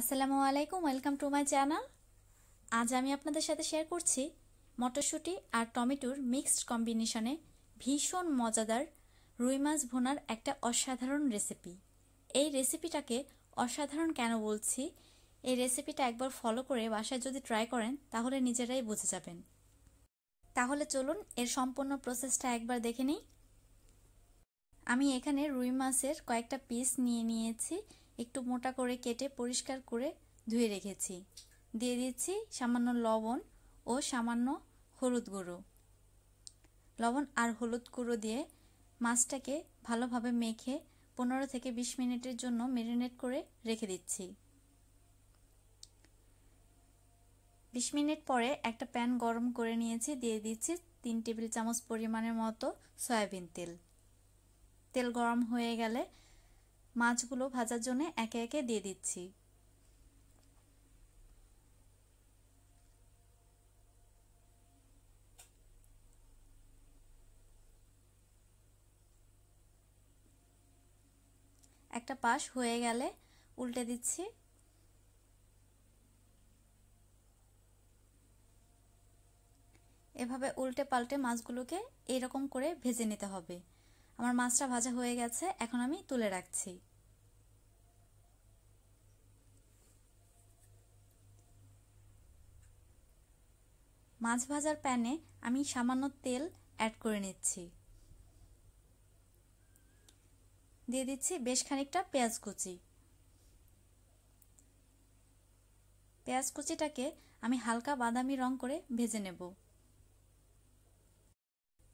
আসসালামু আলাইকুম welcome to my channel আজ আমি আপনাদের সাথে শেয়ার করছি মটরশুঁটি আর টমেটোর মিক্সড কম্বিনেশনে ভীষণ মজাদার রুই মাছ ভোনার একটা অসাধারণ রেসিপি এই রেসিপিটাকে অসাধারণ কেন বলছি এই রেসিপিটা একবার ফলো করে বাসায় যদি ট্রাই করেন তাহলে নিজেরাই বুঝে যাবেন তাহলে চলুন এর সম্পূর্ণ প্রসেসটা একবার দেখে নিই আমি এখানে রুই মাছের কয়েকটা পিস নিয়ে নিয়েছি একটু মোটা করে কেটে পরিষ্কার করে ধুয়ে রেখেছি দিয়ে দিচ্ছি সামান্য লবণ ও সামান্য হলুদ গুঁড়ো লবণ আর হলুদ গুঁড়ো দিয়ে মাছটাকে ভালোভাবে মেখে পনেরো থেকে বিশ মিনিটের জন্য মেরিনেট করে রেখে দিচ্ছি বিশ মিনিট পরে একটা প্যান গরম করে নিয়েছি দিয়ে দিচ্ছি তিন টেবিল চামচ পরিমাণের মতো সয়াবিন তেল তেল গরম হয়ে গেলে মাছগুলো ভাজার জন্য একে একে দিয়ে দিচ্ছি একটা পাশ হয়ে গেলে উল্টে দিচ্ছি এভাবে উল্টে পাল্টে মাছগুলোকে এরকম করে ভেজে নিতে হবে আমার মাছটা ভাজা হয়ে গেছে এখন আমি তুলে রাখছি মাছ ভাজার প্যানে আমি সামান্য তেল অ্যাড করে নিচ্ছি দিয়ে দিচ্ছি বেশ খানিকটা পেঁয়াজ কুচি পেঁয়াজ কুচিটাকে আমি হালকা বাদামি রং করে ভেজে নেব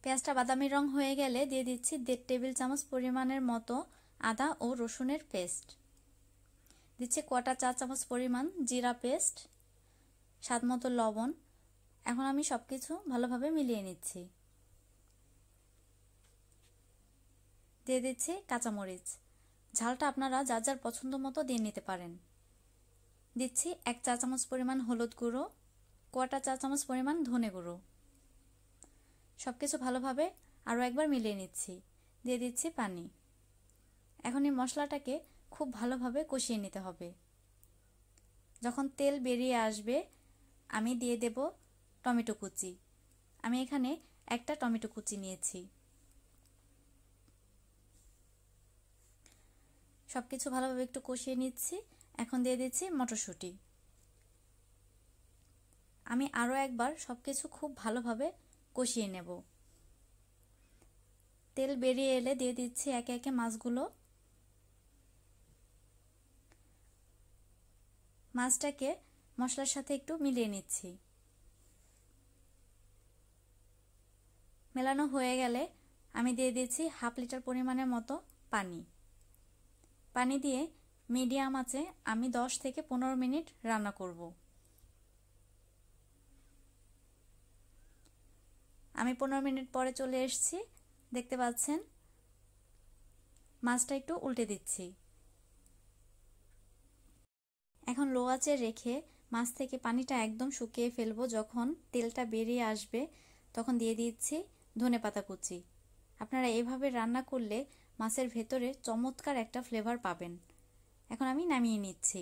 পেঁয়াজটা বাদামি রং হয়ে গেলে দিয়ে দিচ্ছি দেড় টেবিল চামচ পরিমাণের মতো আদা ও রসুনের পেস্ট দিচ্ছি কটা চা চামচ পরিমাণ জিরা পেস্ট স্বাদ মতো লবণ এখন আমি সব কিছু ভালোভাবে মিলিয়ে নিচ্ছি দিয়ে দিচ্ছি কাঁচামরিচ ঝালটা আপনারা যার যার পছন্দ মতো দিয়ে নিতে পারেন দিচ্ছি এক চা চামচ পরিমাণ হলুদ গুঁড়ো কোয়াটা চা চামচ পরিমাণ ধনে গুঁড়ো সব কিছু ভালোভাবে আরও একবার মিলিয়ে নিচ্ছি দিয়ে দিচ্ছি পানি এখন এই মশলাটাকে খুব ভালোভাবে কষিয়ে নিতে হবে যখন তেল বেরিয়ে আসবে আমি দিয়ে দেব টমেটো কুচি আমি এখানে একটা টমেটো কুচি নিয়েছি সব কিছু ভালোভাবে একটু কষিয়ে নিচ্ছি এখন দিয়ে দিচ্ছি মটরশুঁটি আমি আরও একবার সব কিছু খুব ভালোভাবে কষিয়ে নেব তেল বেরিয়ে এলে দিয়ে দিচ্ছি একে একে মাছগুলো মাছটাকে মশলার সাথে একটু মিলিয়ে নিচ্ছি মেলানো হয়ে গেলে আমি দিয়ে দিচ্ছি হাফ লিটার পরিমাণের মতো পানি পানি দিয়ে মিডিয়াম আছে আমি দশ থেকে পনেরো মিনিট রান্না করব আমি পনেরো মিনিট পরে চলে এসছি দেখতে পাচ্ছেন মাছটা একটু উল্টে দিচ্ছি এখন লো আঁচে রেখে মাছ থেকে পানিটা একদম শুকিয়ে ফেলবো যখন তেলটা বেরিয়ে আসবে তখন দিয়ে দিচ্ছি ধনে পাতা কুচি আপনারা এভাবে রান্না করলে মাছের ভেতরে চমৎকার একটা ফ্লেভার পাবেন এখন আমি নামিয়ে নিচ্ছি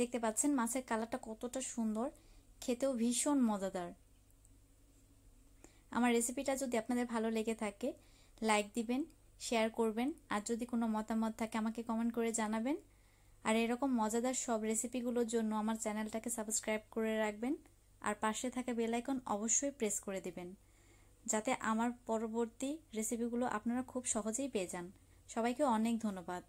দেখতে পাচ্ছেন মাছের কালারটা কতটা সুন্দর খেতেও ভীষণ মজাদার আমার রেসিপিটা যদি আপনাদের ভালো লেগে থাকে লাইক দিবেন শেয়ার করবেন আর যদি কোনো মতামত থাকে আমাকে কমেন্ট করে জানাবেন আর এরকম মজাদার সব রেসিপিগুলোর জন্য আমার চ্যানেলটাকে সাবস্ক্রাইব করে রাখবেন আর পাশে থাকা বেলাইকন অবশ্যই প্রেস করে দিবেন যাতে আমার পরবর্তী রেসিপিগুলো আপনারা খুব সহজেই পেয়ে যান সবাইকে অনেক ধন্যবাদ